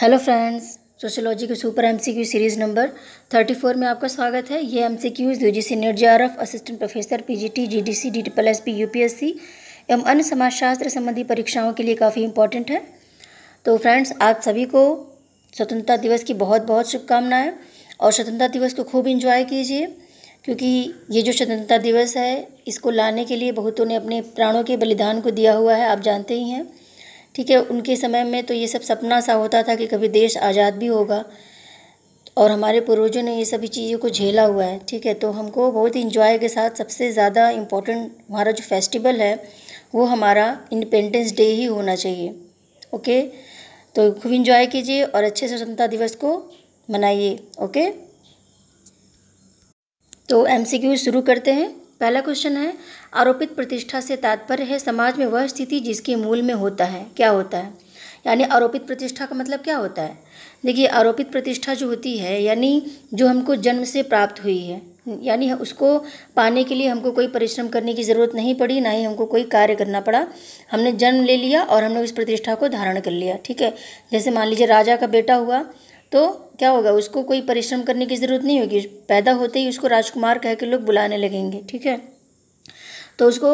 hello friends sociology के super MCQ series number thirty four में आपका स्वागत है ये MCQs UGC NET F assistant professor PGT GDC S C एवं अन्य समाजशास्त्र संबंधी परीक्षाओं के लिए काफ़ी इंपॉर्टेंट है तो फ्रेंड्स आप सभी को स्वतंत्रता दिवस की बहुत बहुत शुभकामनाएँ और स्वतंत्रता दिवस को खूब इंजॉय कीजिए क्योंकि ये जो स्वतंत्रता दिवस है इसको लाने के लिए बहुतों ने अपने प्राणों के बलिदान को दिया हुआ है आप जानते ही हैं ठीक है उनके समय में तो ये सब सपना सा होता था कि कभी देश आज़ाद भी होगा और हमारे पूर्वजों ने ये सभी चीज़ों को झेला हुआ है ठीक है तो हमको बहुत ही इंजॉय के साथ सबसे ज़्यादा इम्पोर्टेंट हमारा जो फेस्टिवल है वो हमारा इंडिपेंडेंस डे ही होना चाहिए ओके तो खूब इंजॉय कीजिए और अच्छे से स्वतंत्रता दिवस को मनाइए ओके तो एम शुरू करते हैं पहला क्वेश्चन है आरोपित प्रतिष्ठा से तात्पर्य है समाज में वह स्थिति जिसके मूल में होता है क्या होता है यानी आरोपित प्रतिष्ठा का मतलब क्या होता है देखिए आरोपित प्रतिष्ठा जो होती है यानी जो हमको जन्म से प्राप्त हुई है यानी उसको पाने के लिए हमको कोई परिश्रम करने की ज़रूरत नहीं पड़ी ना ही हमको कोई कार्य करना पड़ा हमने जन्म ले लिया और हमने उस प्रतिष्ठा को धारण कर लिया ठीक है जैसे मान लीजिए राजा का बेटा हुआ तो क्या होगा उसको कोई परिश्रम करने की ज़रूरत नहीं होगी पैदा होते ही उसको राजकुमार कह के लोग बुलाने लगेंगे ठीक है तो उसको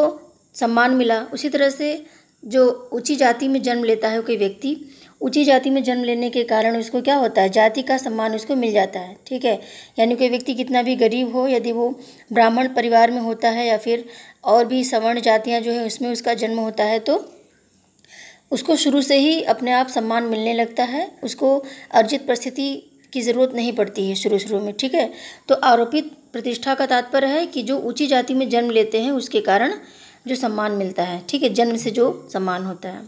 सम्मान मिला उसी तरह से जो ऊँची जाति में जन्म लेता है कोई व्यक्ति ऊँची जाति में जन्म लेने के कारण उसको क्या होता है जाति का सम्मान उसको मिल जाता है ठीक है यानी कोई व्यक्ति कितना भी गरीब हो यदि वो ब्राह्मण परिवार में होता है या फिर और भी सवर्ण जातियाँ जो है उसमें उसका जन्म होता है तो उसको शुरू से ही अपने आप सम्मान मिलने लगता है उसको अर्जित परिस्थिति की ज़रूरत नहीं पड़ती है शुरू शुरू में ठीक है तो आरोपित प्रतिष्ठा का तात्पर्य है कि जो ऊंची जाति में जन्म लेते हैं उसके कारण जो सम्मान मिलता है ठीक है जन्म से जो सम्मान होता है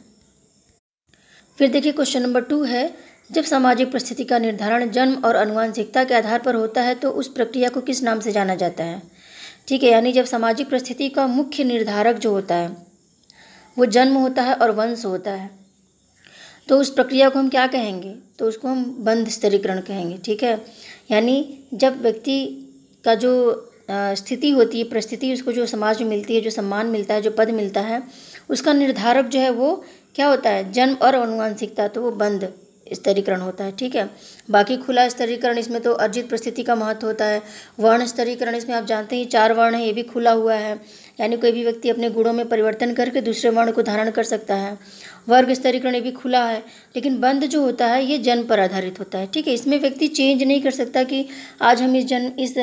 फिर देखिए क्वेश्चन नंबर टू है जब सामाजिक परिस्थिति का निर्धारण जन्म और अनुवांशिकता के आधार पर होता है तो उस प्रक्रिया को किस नाम से जाना जाता है ठीक है यानी जब सामाजिक परिस्थिति का मुख्य निर्धारक जो होता है वो जन्म होता है और वंश होता है तो उस प्रक्रिया को हम क्या कहेंगे तो उसको हम बंध स्तरीकरण कहेंगे ठीक है यानी जब व्यक्ति का जो स्थिति होती है परिस्थिति उसको जो समाज में मिलती है जो सम्मान मिलता है जो पद मिलता है उसका निर्धारक जो है वो क्या होता है जन्म और अनुवांशिकता तो वो बंध स्तरीकरण होता है ठीक है बाकी खुला स्तरीकरण इसमें तो अर्जित परिस्थिति का महत्व होता है वर्ण स्तरीकरण इसमें आप जानते हैं चार वर्ण है ये भी खुला हुआ है यानी कोई भी व्यक्ति अपने गुणों में परिवर्तन करके दूसरे वर्ण को धारण कर सकता है वर्ग स्तरीकरण भी खुला है लेकिन बंद जो होता है ये जन्म पर आधारित होता है ठीक है इसमें व्यक्ति चेंज नहीं कर सकता कि आज हम इस जन्म इस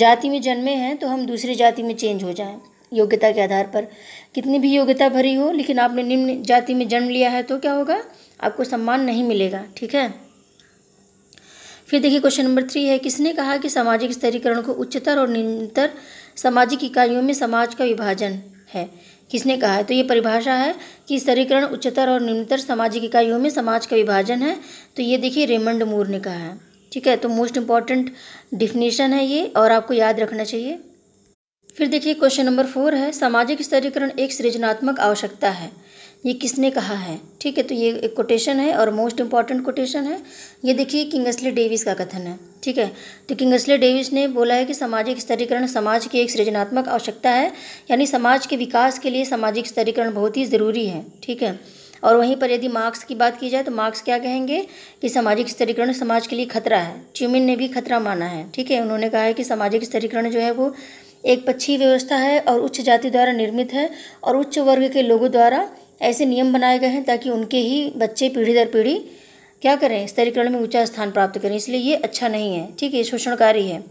जाति में जन्मे हैं तो हम दूसरी जाति में चेंज हो जाए योग्यता के आधार पर कितनी भी योग्यता भरी हो लेकिन आपने निम्न जाति में जन्म लिया है तो क्या होगा आपको सम्मान नहीं मिलेगा ठीक है फिर देखिए क्वेश्चन नंबर थ्री है किसने कहा कि सामाजिक स्तरीकरण को उच्चतर और निम्नतर सामाजिक इकाइयों में समाज का विभाजन है किसने कहा है तो ये परिभाषा है कि स्तरीकरण उच्चतर और निम्नतर सामाजिक इकाइयों में समाज का विभाजन है तो ये देखिए रेमंड मूर ने कहा है ठीक है तो मोस्ट इम्पॉर्टेंट डिफिनेशन है ये और आपको याद रखना चाहिए फिर देखिए क्वेश्चन नंबर फोर है सामाजिक स्तरीकरण एक सृजनात्मक आवश्यकता है ये किसने कहा है ठीक है तो ये एक कोटेशन है और मोस्ट इंपॉर्टेंट कोटेशन है ये देखिए किंगसले डेविस का कथन है ठीक है तो किंगसले डेविस ने बोला है कि सामाजिक स्तरीकरण समाज की एक सृजनात्मक आवश्यकता है यानी समाज के विकास के लिए सामाजिक स्तरीकरण बहुत ही ज़रूरी है ठीक है और वहीं पर यदि मार्क्स की बात की जाए तो मार्क्स क्या कहेंगे कि सामाजिक स्तरीकरण समाज के लिए खतरा है च्यूमिन ने भी खतरा माना है ठीक है उन्होंने कहा है कि सामाजिक स्तरीकरण जो है वो एक पक्षी व्यवस्था है और उच्च जाति द्वारा निर्मित है और उच्च वर्ग के लोगों द्वारा ऐसे नियम बनाए गए हैं ताकि उनके ही बच्चे पीढ़ी दर पीढ़ी क्या करें स्तरीकरण में ऊंचा स्थान प्राप्त करें इसलिए ये अच्छा नहीं है ठीक है शोषणकारी है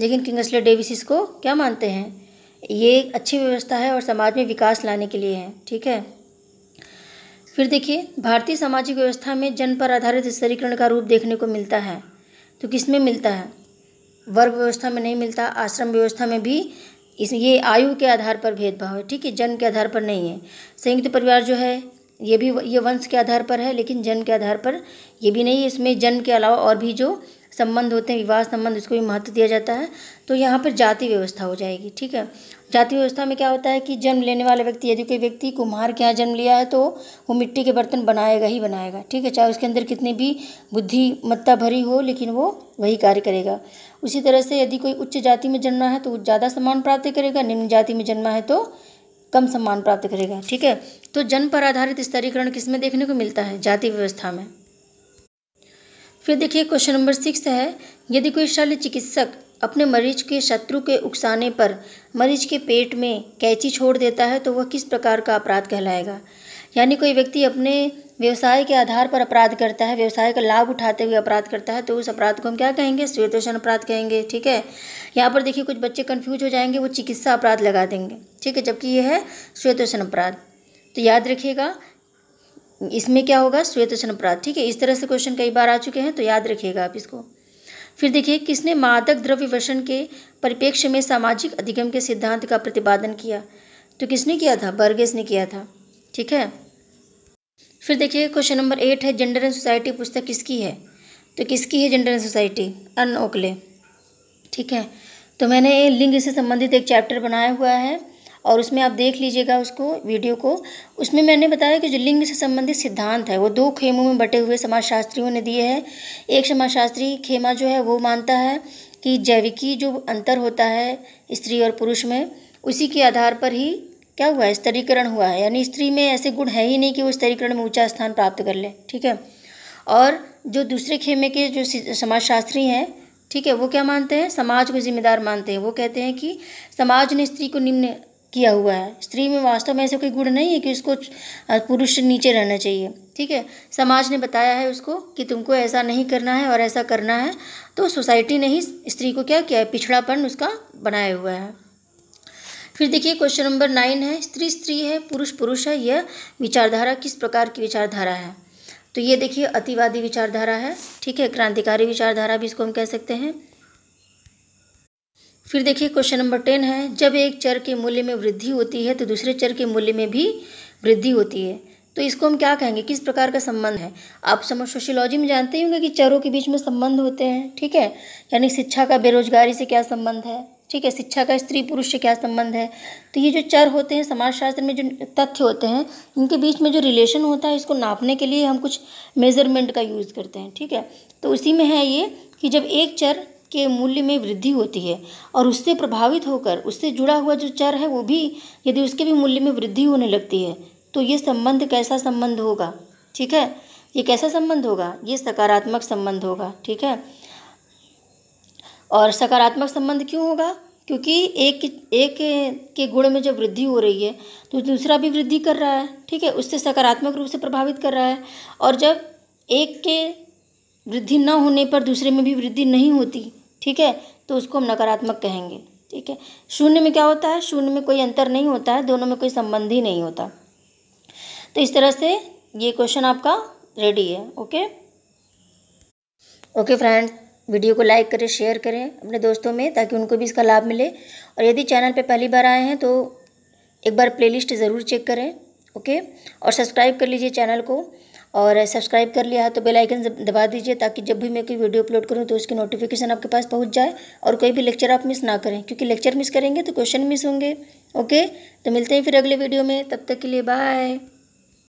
लेकिन किंगसले डेविस इसको क्या मानते हैं ये एक अच्छी व्यवस्था है और समाज में विकास लाने के लिए है ठीक है फिर देखिए भारतीय सामाजिक व्यवस्था में जन पर आधारित स्तरीकरण का रूप देखने को मिलता है तो किस में मिलता है वर्ग व्यवस्था में नहीं मिलता आश्रम व्यवस्था में भी इस ये आयु के आधार पर भेदभाव है ठीक है जन्म के आधार पर नहीं है संयुक्त परिवार जो है ये भी ये वंश के आधार पर है लेकिन जन्म के आधार पर ये भी नहीं इसमें जन्म के अलावा और भी जो संबंध होते हैं विवाह संबंध इसको भी महत्व दिया जाता है तो यहाँ पर जाति व्यवस्था हो जाएगी ठीक है जाति व्यवस्था में क्या होता है कि जन्म लेने वाला व्यक्ति यदि कोई व्यक्ति कुम्हार के यहाँ जन्म लिया है तो वो मिट्टी के बर्तन बनाएगा ही बनाएगा ठीक है चाहे उसके अंदर कितनी भी बुद्धिमत्ता भरी हो लेकिन वो वही कार्य करेगा उसी तरह से यदि कोई उच्च जाति में जन्मा है तो ज़्यादा सम्मान प्राप्त करेगा निम्न जाति में जन्मा है तो कम सम्मान प्राप्त करेगा ठीक है तो जन्म पर आधारित स्तरीकरण किस में देखने को मिलता है जाति व्यवस्था में फिर देखिए क्वेश्चन नंबर सिक्स है यदि कोई शल्य चिकित्सक अपने मरीज के शत्रु के उकसाने पर मरीज के पेट में कैची छोड़ देता है तो वह किस प्रकार का अपराध कहलाएगा यानी कोई व्यक्ति अपने व्यवसाय के आधार पर अपराध करता है व्यवसाय का लाभ उठाते हुए अपराध करता है तो उस अपराध को हम क्या कहेंगे स्वेतोषण अपराध कहेंगे ठीक है यहाँ पर देखिए कुछ बच्चे कन्फ्यूज हो जाएंगे वो चिकित्सा अपराध लगा देंगे ठीक है जबकि ये है श्वेतोषण अपराध तो याद रखिएगा इसमें क्या होगा श्वेतोषण अपराध ठीक है इस तरह से क्वेश्चन कई बार आ चुके हैं तो याद रखिएगा आप इसको फिर देखिए किसने मादक द्रव्य वसन के परिप्रेक्ष्य में सामाजिक अधिगम के सिद्धांत का प्रतिपादन किया तो किसने किया था बर्गेस ने किया था ठीक है फिर देखिए क्वेश्चन नंबर एट है जेंडर एंड सोसाइटी पुस्तक किसकी है तो किसकी है gender and society Ann Oakley ठीक है तो मैंने लिंग से संबंधित एक चैप्टर बनाया हुआ है और उसमें आप देख लीजिएगा उसको वीडियो को उसमें मैंने बताया कि जो लिंग से संबंधित सिद्धांत है वो दो खेमों में बटे हुए समाजशास्त्रियों ने दिए हैं एक समाजशास्त्री खेमा जो है वो मानता है कि जैविकी जो अंतर होता है स्त्री और पुरुष में उसी के आधार पर ही क्या हुआ है स्तरीकरण हुआ है यानी स्त्री में ऐसे गुण है ही नहीं कि वो स्तरीकरण में ऊंचा स्थान प्राप्त कर ले ठीक है और जो दूसरे खेमे के जो समाजशास्त्री हैं ठीक है वो क्या मानते हैं समाज को जिम्मेदार मानते हैं वो कहते हैं कि समाज ने स्त्री को निम्न किया हुआ है स्त्री में वास्तव में ऐसे कोई गुण नहीं है कि उसको पुरुष नीचे रहना चाहिए ठीक है समाज ने बताया है उसको कि तुमको ऐसा नहीं करना है और ऐसा करना है तो सोसाइटी ने ही स्त्री को क्या किया है पिछड़ापन उसका बनाया हुआ है फिर देखिए क्वेश्चन नंबर नाइन है स्त्री स्त्री है पुरुष पुरुष है यह विचारधारा किस प्रकार की विचारधारा है तो ये देखिए अतिवादी विचारधारा है ठीक है क्रांतिकारी विचारधारा भी इसको हम कह सकते हैं फिर देखिए क्वेश्चन नंबर टेन है जब एक चर के मूल्य में वृद्धि होती है तो दूसरे चर के मूल्य में भी वृद्धि होती है तो इसको हम क्या कहेंगे किस प्रकार का संबंध है आप समझ सोशियोलॉजी में जानते ही होंगे कि चरों के बीच में संबंध होते हैं ठीक है यानी शिक्षा का बेरोजगारी से क्या संबंध है ठीक है शिक्षा का स्त्री पुरुष से क्या संबंध है तो ये जो चर होते हैं समाजशास्त्र में जो तथ्य होते हैं इनके बीच में जो रिलेशन होता है इसको नापने के लिए हम कुछ मेजरमेंट का यूज़ करते हैं ठीक है तो उसी में है ये कि जब एक चर के मूल्य में वृद्धि होती है और उससे प्रभावित होकर उससे जुड़ा हुआ जो चर है वो भी यदि उसके भी मूल्य में वृद्धि होने लगती है तो ये संबंध कैसा संबंध होगा ठीक है ये कैसा संबंध होगा ये सकारात्मक संबंध होगा ठीक है और सकारात्मक संबंध क्यों होगा क्योंकि एक एक के गुण में जब वृद्धि हो रही है तो दूसरा भी वृद्धि कर रहा है ठीक है उससे सकारात्मक रूप से प्रभावित कर रहा है और जब एक के वृद्धि न होने पर दूसरे में भी वृद्धि नहीं होती ठीक है तो उसको हम नकारात्मक कहेंगे ठीक है शून्य में क्या होता है शून्य में कोई अंतर नहीं होता है दोनों में कोई संबंध ही नहीं होता तो इस तरह से ये क्वेश्चन आपका रेडी है ओके ओके फ्रेंड्स वीडियो को लाइक करें शेयर करें अपने दोस्तों में ताकि उनको भी इसका लाभ मिले और यदि चैनल पे पहली बार आए हैं तो एक बार प्लेलिस्ट ज़रूर चेक करें ओके और सब्सक्राइब कर लीजिए चैनल को और सब्सक्राइब कर लिया तो बेल आइकन दबा दीजिए ताकि जब भी मैं कोई वीडियो अपलोड करूँ तो उसकी नोटिफिकेशन आपके पास पहुँच जाए और कोई भी लेक्चर आप मिस ना करें क्योंकि लेक्चर मिस करेंगे तो क्वेश्चन मिस होंगे ओके तो मिलते हैं फिर अगले वीडियो में तब तक के लिए बाय